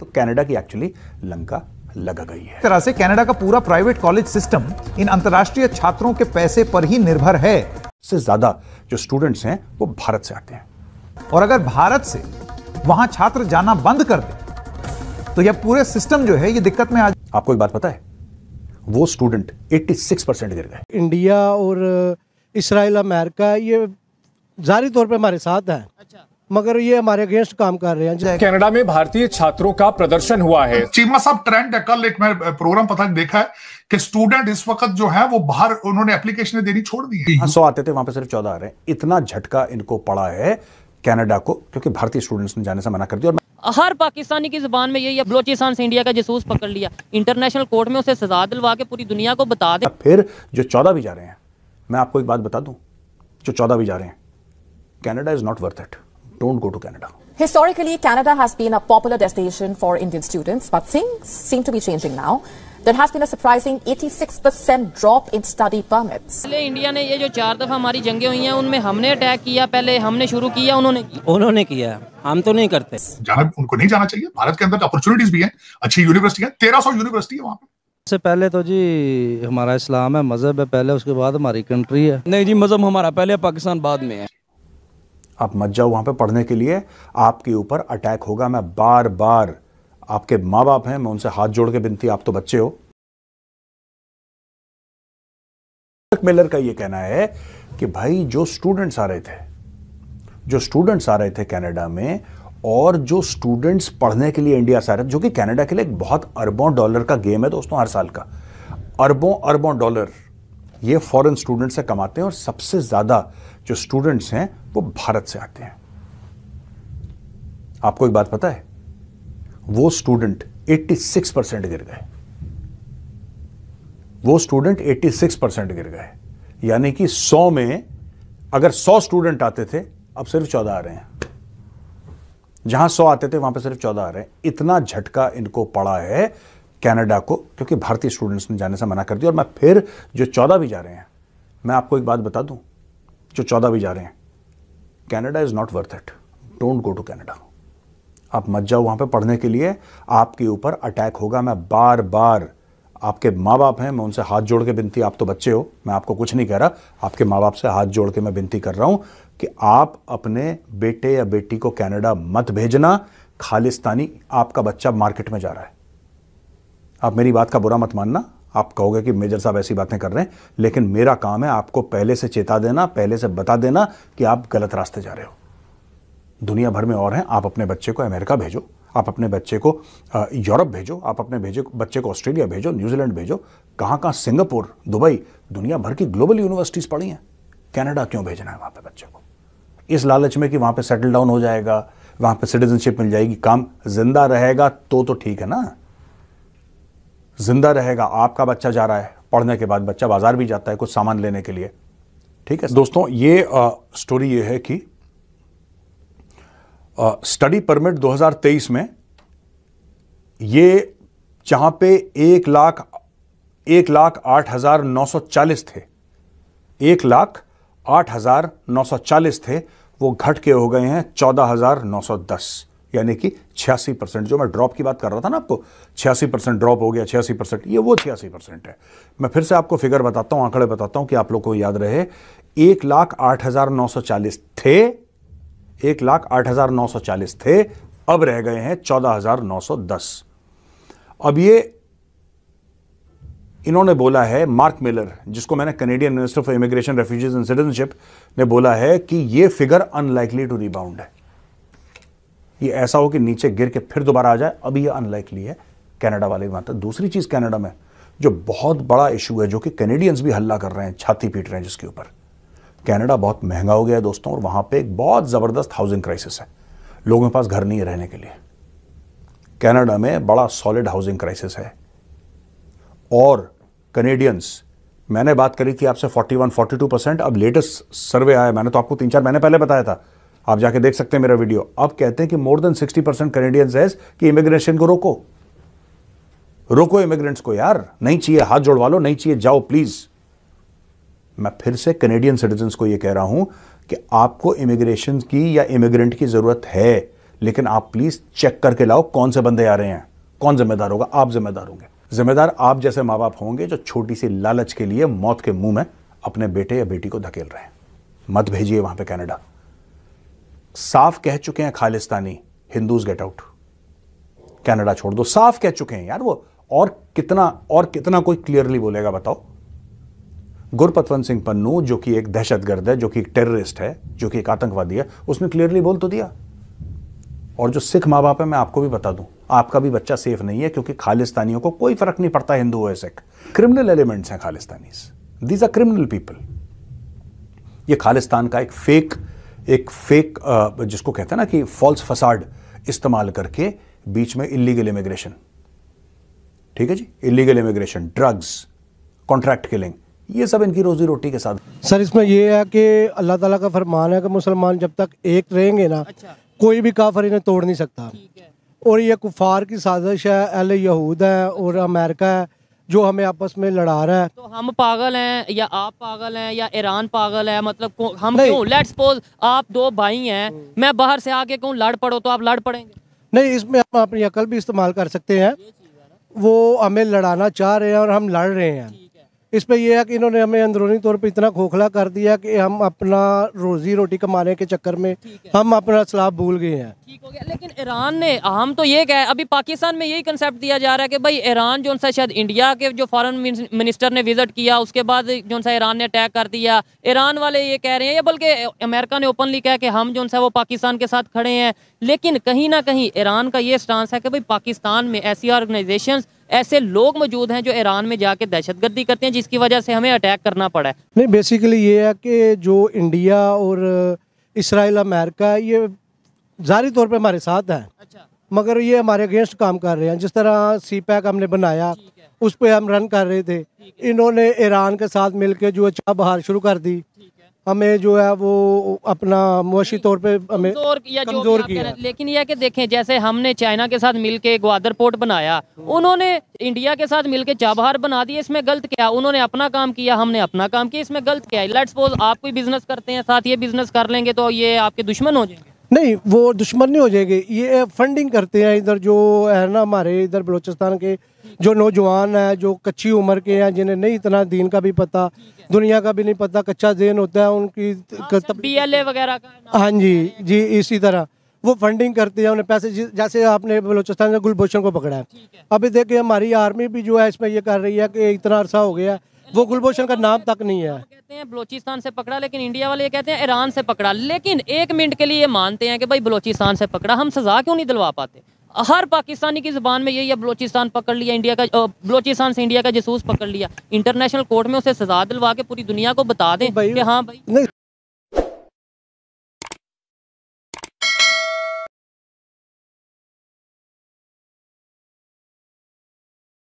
तो कनाडा की एक्चुअली लंका लग गई है तरह से कनाडा का पूरा प्राइवेट कॉलेज सिस्टम इन अंतरराष्ट्रीय छात्रों के पैसे पर ही निर्भर है से ज्यादा जो स्टूडेंट्स हैं वो भारत से आते हैं और अगर भारत से वहां छात्र जाना बंद कर दे तो यह पूरे सिस्टम जो है ये दिक्कत में आ आपको एक बात पता है वो स्टूडेंट 86 परसेंट गिर गए इंडिया और इसराइल अमेरिका ये जारी तौर पे हमारे साथ हैं मगर ये हमारे अगेंस्ट काम कर रहे हैं कनाडा में भारतीय छात्रों का प्रदर्शन हुआ है चीमा साहब ट्रेंड है कल एक मैं प्रोग्राम पता देखा है कि स्टूडेंट इस वक्त जो है वो बाहर उन्होंने एप्लीकेशन देनी छोड़ दी है हाँ, सौ आते थे वहां पे सिर्फ चौदह आ रहे हैं इतना झटका इनको पड़ा है कनाडा को क्योंकि भारतीय स्टूडेंट्स ने जाने से मना कर दिया और हर पाकिस्तानी की जबान में यही बलोचिस्तान से इंडिया का जसूस पकड़ लिया इंटरनेशनल कोर्ट में उसे सजा दिलवा के पूरी दुनिया को बता दे फिर जो चौदह भी जा रहे हैं मैं आपको एक बात बता दूं जो चौदह भी जा रहे हैं Canada is not worth it don't go to Canada. Historically, Canada has been a popular destination for Indian students, but things seem to be changing now. There has been a surprising 86% drop in study permits. पहले India ने ये जो चार दफा हमारी जंगे हुई हैं उनमें हमने अटैक किया पहले हमने शुरू किया उन्होंने उन्होंने किया हम तो नहीं करते जाना उनको नहीं जाना चाहिए भारत के अंदर अपॉर्चुनिटीज भी हैं अच्छी यूनिवर्सिटी है 1300 यूनिवर्सिटी है वहां पे सबसे पहले तो जी हमारा इस्लाम है मजहब है पहले उसके बाद हमारी कंट्री है नहीं जी मजहब हमारा पहले पाकिस्तान बाद में है आप मत जाओ वहां पे पढ़ने के लिए आपके ऊपर अटैक होगा मैं बार बार आपके माँ बाप हैं मैं उनसे हाथ जोड़ के बिनती आप तो बच्चे हो मिलर का ये कहना है कि भाई जो स्टूडेंट्स आ रहे थे जो स्टूडेंट्स आ रहे थे कनाडा में और जो स्टूडेंट्स पढ़ने के लिए इंडिया से आ रहे थे जो कि कनाडा के लिए एक बहुत अरबों डॉलर का गेम है दोस्तों हर साल का अरबों अरबों डॉलर ये फॉरेन स्टूडेंट से कमाते हैं और सबसे ज़्यादा जो स्टूडेंट्स हैं वो भारत से आते हैं आपको एक बात पता है वो स्टूडेंट 86 परसेंट गिर गए वो स्टूडेंट 86 परसेंट गिर गए यानी कि 100 में अगर 100 स्टूडेंट आते थे अब सिर्फ 14 आ रहे हैं जहां 100 आते थे वहां पर सिर्फ 14 आ रहे हैं इतना झटका इनको पड़ा है कनाडा को क्योंकि भारतीय स्टूडेंट्स ने जाने से मना कर दिया और मैं फिर जो चौदह भी जा रहे हैं मैं आपको एक बात बता दूं जो चौदह भी जा रहे हैं Canada is not worth it don't go to Canada आप मत जाओ वहाँ पे पढ़ने के लिए आपके ऊपर अटैक होगा मैं बार बार आपके माँ बाप हैं मैं उनसे हाथ जोड़ के विनती आप तो बच्चे हो मैं आपको कुछ नहीं कह रहा आपके माँ बाप से हाथ जोड़ के मैं विनती कर रहा हूँ कि आप अपने बेटे या बेटी को कनाडा मत भेजना खालिस्तानी आपका बच्चा मार्केट में जा रहा है आप मेरी बात का बुरा मत मानना आप कहोगे कि मेजर साहब ऐसी बातें कर रहे हैं लेकिन मेरा काम है आपको पहले से चेता देना पहले से बता देना कि आप गलत रास्ते जा रहे हो दुनिया भर में और हैं आप अपने बच्चे को अमेरिका भेजो आप अपने बच्चे को यूरोप भेजो आप अपने भेजे बच्चे को ऑस्ट्रेलिया भेजो न्यूजीलैंड भेजो कहाँ कहाँ सिंगापुर दुबई दुनिया भर की ग्लोबल यूनिवर्सिटीज़ पढ़ी हैं कैनेडा क्यों भेजना है वहाँ पर बच्चे को इस लालच में कि वहाँ पर सेटल डाउन हो जाएगा वहाँ पर सिटीजनशिप मिल जाएगी काम जिंदा रहेगा तो तो ठीक है ना ज़िंदा रहेगा आपका बच्चा जा रहा है पढ़ने के बाद बच्चा बाज़ार भी जाता है कुछ सामान लेने के लिए ठीक है दोस्तों ये आ, स्टोरी ये है कि स्टडी परमिट 2023 में ये जहां पे एक लाख एक लाख आठ हज़ार नौ सौ चालीस थे एक लाख आठ हज़ार नौ सौ चालीस थे वो घट के हो गए हैं चौदह हज़ार नौ सौ दस यानी कि छियासी परसेंट जो मैं ड्रॉप की बात कर रहा था ना आपको छियासी परसेंट ड्रॉप हो गया छियासी परसेंट ये वो छियासी परसेंट है मैं फिर से आपको फिगर बताता हूं आंकड़े बताता हूं कि आप लोग को याद रहे एक लाख आठ हज़ार नौ सौ चालीस थे एक लाख आठ हज़ार नौ सौ चालीस थे अब रह गए हैं चौदह हज़ार नौ सौ दस अब ये इन्होंने बोला है मार्क मिलर जिसको मैंने Canadian minister for immigration refugees and citizenship ने बोला है कि ये फिगर अनलाइकली टू रिबाउंड है ये ऐसा हो कि नीचे गिर के फिर दोबारा आ जाए अभी ये अनलाइकली है कनाडा वाले बात तो है दूसरी चीज़ कनाडा में जो बहुत बड़ा इशू है जो कि कैनेडियंस भी हल्ला कर रहे हैं छाती पीट रहे हैं जिसके ऊपर कनाडा बहुत महंगा हो गया है दोस्तों और वहां पे एक बहुत ज़बरदस्त हाउसिंग क्राइसिस है लोगों के पास घर नहीं है रहने के लिए कनाडा में बड़ा सॉलिड हाउसिंग क्राइसिस है और कनेडियंस मैंने बात करी थी आपसे 41 42 परसेंट अब लेटेस्ट सर्वे आया मैंने तो आपको तीन चार महीने पहले बताया था आप जाके देख सकते हैं मेरा वीडियो अब कहते हैं कि more than sixty percent Canadians है कि इमिग्रेशन को रोको रोको इमिग्रेंट्स को यार नहीं चाहिए हाथ जोड़वा लो नहीं चाहिए जाओ प्लीज मैं फिर से कनेडियन सिटीजन को यह कह रहा हूं कि आपको इमिग्रेशन की या इमिग्रेंट की जरूरत है लेकिन आप प्लीज चेक करके लाओ कौन से बंदे आ रहे हैं कौन जिम्मेदार होगा आप जिम्मेदार होंगे जिम्मेदार आप जैसे मां बाप होंगे जो छोटी सी लालच के लिए मौत के मुंह में अपने बेटे या बेटी को धकेल रहे हैं मत भेजिए वहां पे कनाडा साफ कह चुके हैं Khalistani Hindus get out Canada छोड़ दो साफ कह चुके हैं यार वो और कितना और कितना कोई क्लियरली बोलेगा बताओ गुरपतवंत सिंह पन्नू जो कि एक दहशतगर्द है जो कि एक टेररिस्ट है जो कि एक आतंकवादी है उसने क्लियरली बोल तो दिया और जो सिख माँ बाप है मैं आपको भी बता दूं आपका भी बच्चा सेफ नहीं है क्योंकि खालिस्तानियों को कोई फर्क नहीं पड़ता हिंदू है सिख क्रिमिनल एलिमेंट्स हैं Khalistani these are criminal people ये खालिस्तान का एक फेक एक फेक uh, जिसको कहते हैं ना कि फॉल्स फसाड इस्तेमाल करके बीच में इलीगल इमिग्रेशन ठीक है जी illegal immigration drugs contract killing ये सब इनकी रोजी रोटी के साथ सर इसमें यह है कि अल्लाह ताला का फरमान है कि मुसलमान जब तक एक रहेंगे ना अच्छा। कोई भी काफर इन्हें तोड़ नहीं सकता और ये कुफार की साजिश है अल यहूद है और अमेरिका है जो हमें आपस में लड़ा रहा है तो हम पागल हैं या आप पागल हैं या ईरान पागल है मतलब हम क्यों लेट्स सपोज आप दो भाई हैं हम्म। मैं बाहर से आके कहूँ लड़ पड़ो तो आप लड़ पड़ेंगे नहीं इसमें हम अपनी अकल भी इस्तेमाल कर सकते हैं वो हमें लड़ाना चाह रहे हैं और हम लड़ रहे हैं इस पे ये है कि इन्होंने हमें अंदरूनी तौर पे इतना खोखला कर दिया कि हम अपना रोजी रोटी कमाने के चक्कर में हम अपना सलाब भूल गए हैं ठीक हो गया लेकिन ईरान ने हम तो ये कहे अभी पाकिस्तान में यही कंसेप्ट दिया जा रहा है कि भाई ईरान जो सा शायद इंडिया के जो फॉरेन मिनिस्टर ने विजिट किया उसके बाद जो सा ईरान ने अटैक कर दिया ईरान वाले ये कह रहे हैं या बल्कि अमेरिका ने ओपनली कहा कि हम जो सा वो पाकिस्तान के साथ खड़े हैं लेकिन कहीं ना कहीं ईरान का ये स्टांस है कि भाई पाकिस्तान में ऐसी ऑर्गेनाइजेशन ऐसे लोग मौजूद हैं जो ईरान में जाके दहशतगर्दी करते हैं जिसकी वजह से हमें अटैक करना पड़ा है नहीं बेसिकली ये है कि जो इंडिया और इसराइल uh, अमेरिका ये जारी तौर पर हमारे साथ हैं अच्छा। मगर ये हमारे अगेंस्ट काम कर रहे हैं जिस तरह सी पैक हमने बनाया उस पर हम रन कर रहे थे इन्होंने ईरान के साथ मिलकर जो अच्छा बहार शुरू कर दी हमें जो है वो अपना मुशी तौर पे हमें कमजोर किया लेकिन यह कि देखें जैसे हमने चाइना के साथ मिलके ग्वादर पोर्ट बनाया उन्होंने इंडिया के साथ मिलके चाबहार बना दिया इसमें गलत क्या उन्होंने अपना काम किया हमने अपना काम किया इसमें गलत क्या है लेट्स सपोज आप कोई बिजनेस करते हैं साथ ये बिजनेस कर लेंगे तो ये आपके दुश्मन हो जाए नहीं वो दुश्मन नहीं हो जाएगी ये फंडिंग करते हैं इधर जो है ना हमारे इधर बलोचिस्तान के जो नौजवान है जो कच्ची उम्र के हैं जिन्हें नहीं इतना दीन का भी पता दुनिया का भी नहीं पता कच्चा दिन होता है उनकी बी एल ए वगैरह का हाँ जी जी इसी तरह वो फंडिंग करती है उन्हें पैसे जैसे आपने बलोचिस्तान से गुलभूषण को पकड़ा है अभी देखिए हमारी आर्मी भी जो है इसमें ये कर रही है कि इतना अरसा हो गया है वो गुलभूषण का नाम तक नहीं है कहते हैं बलोचिस्तान से पकड़ा लेकिन इंडिया वाले ये कहते हैं ईरान से पकड़ा लेकिन एक मिनट के लिए मानते हैं कि भाई बलोचिस्तान से पकड़ा हम सजा क्यों नहीं दिलवा पाते हर पाकिस्तानी की जबान में यही है बलोचिस्तान पकड़ लिया इंडिया का बलोचिस्तान से इंडिया का जसूस पकड़ लिया इंटरनेशनल कोर्ट में उसे सजा दिलवा के पूरी दुनिया को बता दें कि हाँ भाई